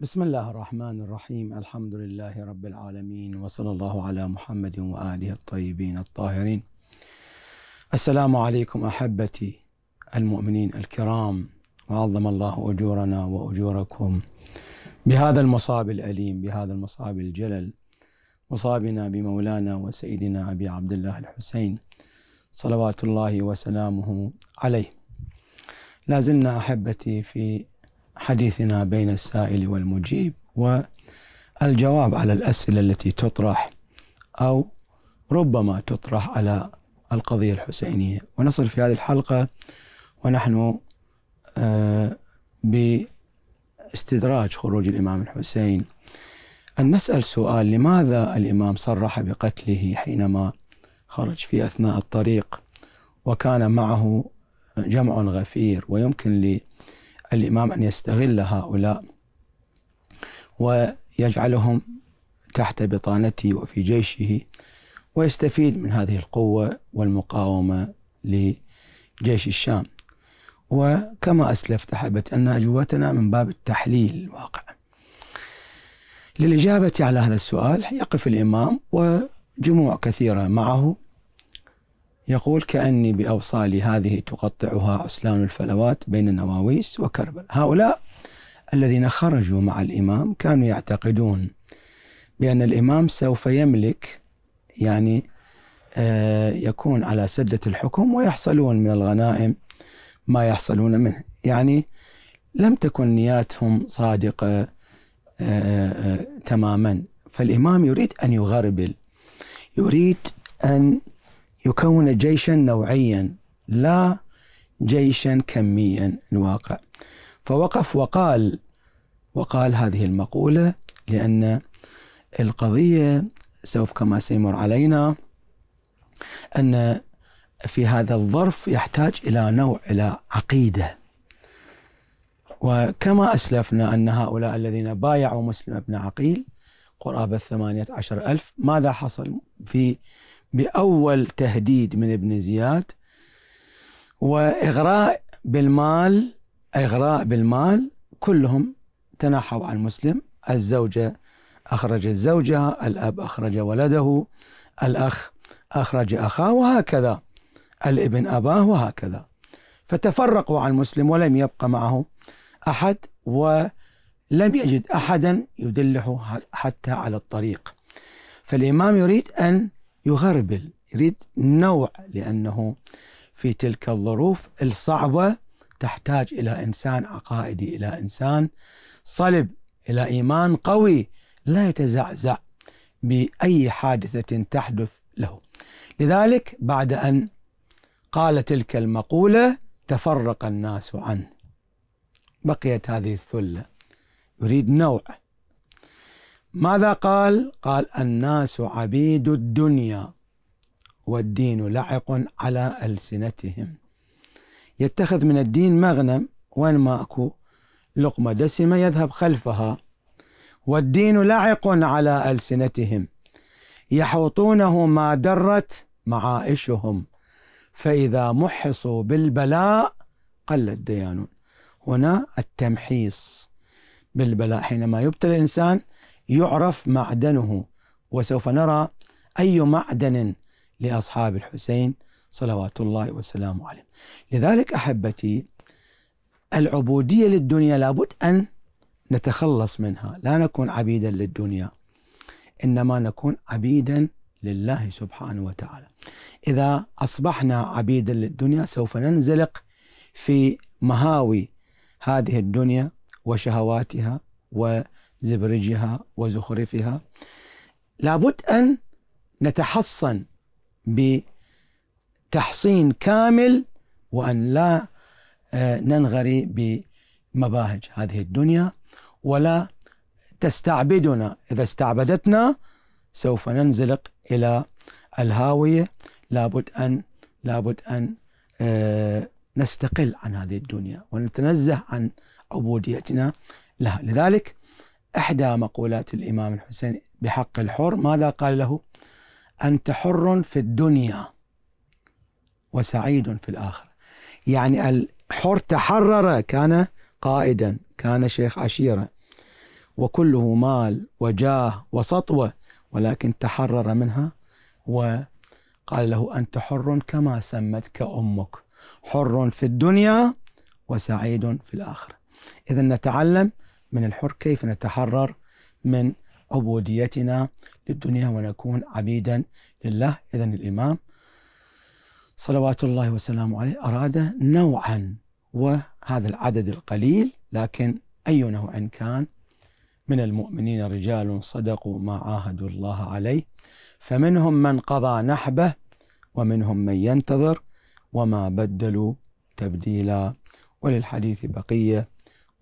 بسم الله الرحمن الرحيم الحمد لله رب العالمين وصلى الله على محمد واله الطيبين الطاهرين السلام عليكم احبتي المؤمنين الكرام وعظم الله اجورنا واجوركم بهذا المصاب الاليم بهذا المصاب الجلل مصابنا بمولانا وسيدنا ابي عبد الله الحسين صلوات الله وسلامه عليه لا زلنا احبتي في حديثنا بين السائل والمجيب والجواب على الاسئله التي تطرح او ربما تطرح على القضيه الحسينيه ونصل في هذه الحلقه ونحن آه، باستدراج خروج الامام الحسين ان نسال سؤال لماذا الامام صرح بقتله حينما خرج في اثناء الطريق وكان معه جمع غفير ويمكن الإمام أن يستغل هؤلاء ويجعلهم تحت بطانته وفي جيشه ويستفيد من هذه القوة والمقاومة لجيش الشام وكما أسلفت حبت أن أجوبتنا من باب التحليل الواقع للإجابة على هذا السؤال يقف الإمام وجموع كثيرة معه يقول كأني بأوصالي هذه تقطعها عسلان الفلوات بين النواويس وكربل هؤلاء الذين خرجوا مع الإمام كانوا يعتقدون بأن الإمام سوف يملك يعني آه، يكون على سدة الحكم ويحصلون من الغنائم ما يحصلون منه يعني لم تكن نياتهم صادقة آه، آه، تماما فالإمام يريد أن يغربل يريد أن يكون جيشا نوعيا لا جيشا كميا الواقع فوقف وقال وقال هذه المقولة لأن القضية سوف كما سيمر علينا أن في هذا الظرف يحتاج إلى نوع إلى عقيدة وكما أسلفنا أن هؤلاء الذين بايعوا مسلم بن عقيل قرابة ثمانية عشر ألف ماذا حصل في بأول تهديد من ابن زياد وإغراء بالمال إغراء بالمال كلهم تنحوا عن مسلم الزوجة أخرجت زوجها الأب أخرج ولده الأخ أخرج أخاه وهكذا الابن أباه وهكذا فتفرقوا عن مسلم ولم يبقى معه أحد ولم يجد أحدا يدله حتى على الطريق فالإمام يريد أن يغربل يريد نوع لأنه في تلك الظروف الصعبة تحتاج إلى إنسان عقائدي إلى إنسان صلب إلى إيمان قوي لا يتزعزع بأي حادثة تحدث له لذلك بعد أن قال تلك المقولة تفرق الناس عنه بقيت هذه الثلة يريد نوع ماذا قال؟ قال الناس عبيد الدنيا والدين لعق على ألسنتهم يتخذ من الدين مغنم وين ما أكو لقمة دسمة يذهب خلفها والدين لعق على ألسنتهم يحوطونه ما درت معائشهم فإذا محصوا بالبلاء قل الديانون هنا التمحيص بالبلاء حينما يبتلى الإنسان يعرف معدنه وسوف نرى أي معدن لأصحاب الحسين صلوات الله وسلامه عليه لذلك أحبتي العبودية للدنيا لابد أن نتخلص منها لا نكون عبيدا للدنيا إنما نكون عبيدا لله سبحانه وتعالى إذا أصبحنا عبيدا للدنيا سوف ننزلق في مهاوي هذه الدنيا وشهواتها وزبرجها وزخرفها لابد أن نتحصن بتحصين كامل وأن لا آه، ننغري بمباهج هذه الدنيا ولا تستعبدنا إذا استعبدتنا سوف ننزلق إلى الهاوية لابد أن لابد أن آه، نستقل عن هذه الدنيا ونتنزه عن عبوديتنا لها لذلك إحدى مقولات الإمام الحسين بحق الحر ماذا قال له أنت حر في الدنيا وسعيد في الآخرة يعني الحر تحرر كان قائدا كان شيخ عشيرة وكله مال وجاه وسطوة ولكن تحرر منها وقال له أنت حر كما سمتك أمك حر في الدنيا وسعيد في الآخرة إذا نتعلم من الحر كيف نتحرر من عبوديتنا للدنيا ونكون عبيدا لله إذا الإمام صلوات الله وسلامه عليه أراد نوعا وهذا العدد القليل لكن أي نوع كان من المؤمنين رجال صدقوا ما عاهدوا الله عليه فمنهم من قضى نحبه ومنهم من ينتظر وما بدلوا تبديلا وللحديث بقية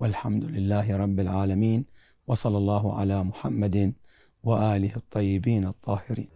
والحمد لله رب العالمين وصلى الله على محمد وآله الطيبين الطاهرين